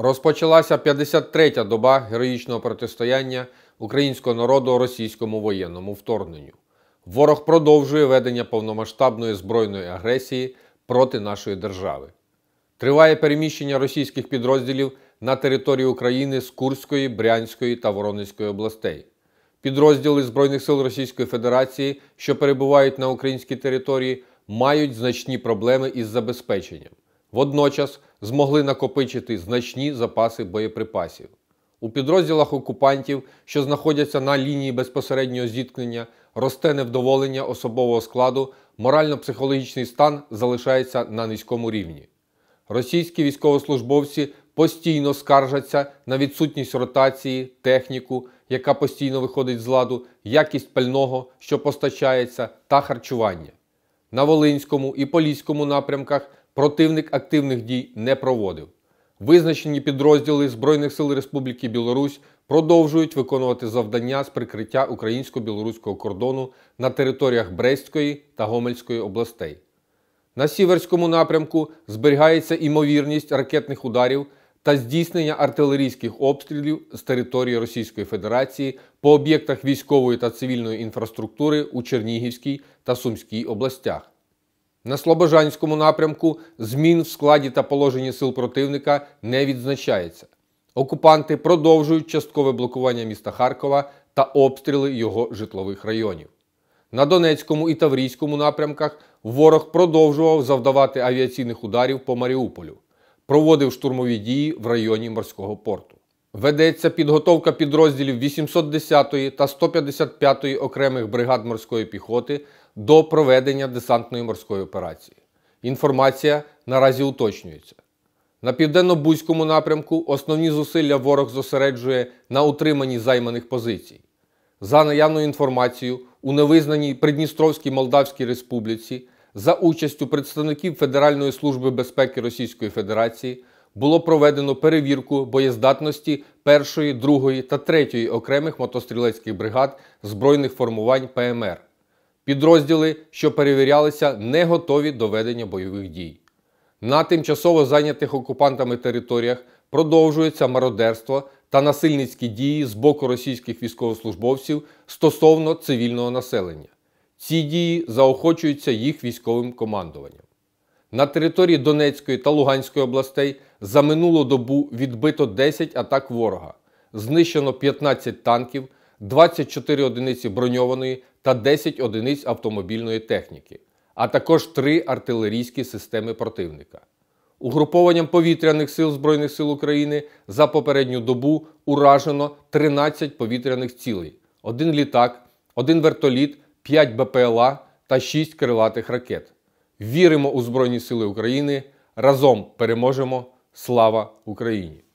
Розпочалася 53-та доба героїчного протистояння українського народу російському воєнному вторгненню. Ворог продовжує ведення повномасштабної збройної агресії проти нашої держави. Триває переміщення російських підрозділів на території України з Курської, Брянської та Воронезької областей. Підрозділи Збройних сил Російської Федерації, що перебувають на українській території, мають значні проблеми із забезпеченням водночас змогли накопичити значні запаси боєприпасів. У підрозділах окупантів, що знаходяться на лінії безпосереднього зіткнення, росте невдоволення особового складу, морально-психологічний стан залишається на низькому рівні. Російські військовослужбовці постійно скаржаться на відсутність ротації, техніку, яка постійно виходить з ладу, якість пального, що постачається, та харчування. На Волинському і Поліському напрямках противник активних дій не проводив. Визначені підрозділи Збройних сил Республіки Білорусь продовжують виконувати завдання з прикриття українсько-білоруського кордону на територіях Брестської та Гомельської областей. На Сіверському напрямку зберігається імовірність ракетних ударів та здійснення артилерійських обстрілів з території Російської Федерації по об'єктах військової та цивільної інфраструктури у Чернігівській та Сумській областях. На Слобожанському напрямку змін в складі та положенні сил противника не відзначається. Окупанти продовжують часткове блокування міста Харкова та обстріли його житлових районів. На Донецькому і Таврійському напрямках ворог продовжував завдавати авіаційних ударів по Маріуполю, проводив штурмові дії в районі морського порту. Ведеться підготовка підрозділів 810 та 155 окремих бригад морської піхоти до проведення десантної морської операції. Інформація наразі уточнюється. На південно-бузькому напрямку основні зусилля ворог зосереджує на утриманні займаних позицій. За наявною інформацією, у невизнаній Придністровській Молдавській Республіці за участю представників Федеральної служби безпеки Російської Федерації було проведено перевірку боєздатності 1, 2 та 3 окремих мотострілецьких бригад збройних формувань ПМР. Підрозділи, що перевірялися, не готові до ведення бойових дій. На тимчасово зайнятих окупантами територіях продовжується мародерство та насильницькі дії з боку російських військовослужбовців стосовно цивільного населення. Ці дії заохочуються їх військовим командуванням. На території Донецької та Луганської областей за минулу добу відбито 10 атак ворога, знищено 15 танків, 24 одиниці броньованої та 10 одиниць автомобільної техніки, а також 3 артилерійські системи противника. Угрупованням повітряних сил Збройних сил України за попередню добу уражено 13 повітряних цілей: один літак, один вертоліт, 5 БПЛА та 6 крилатих ракет. Віримо у Збройні Сили України. Разом переможемо! Слава Україні!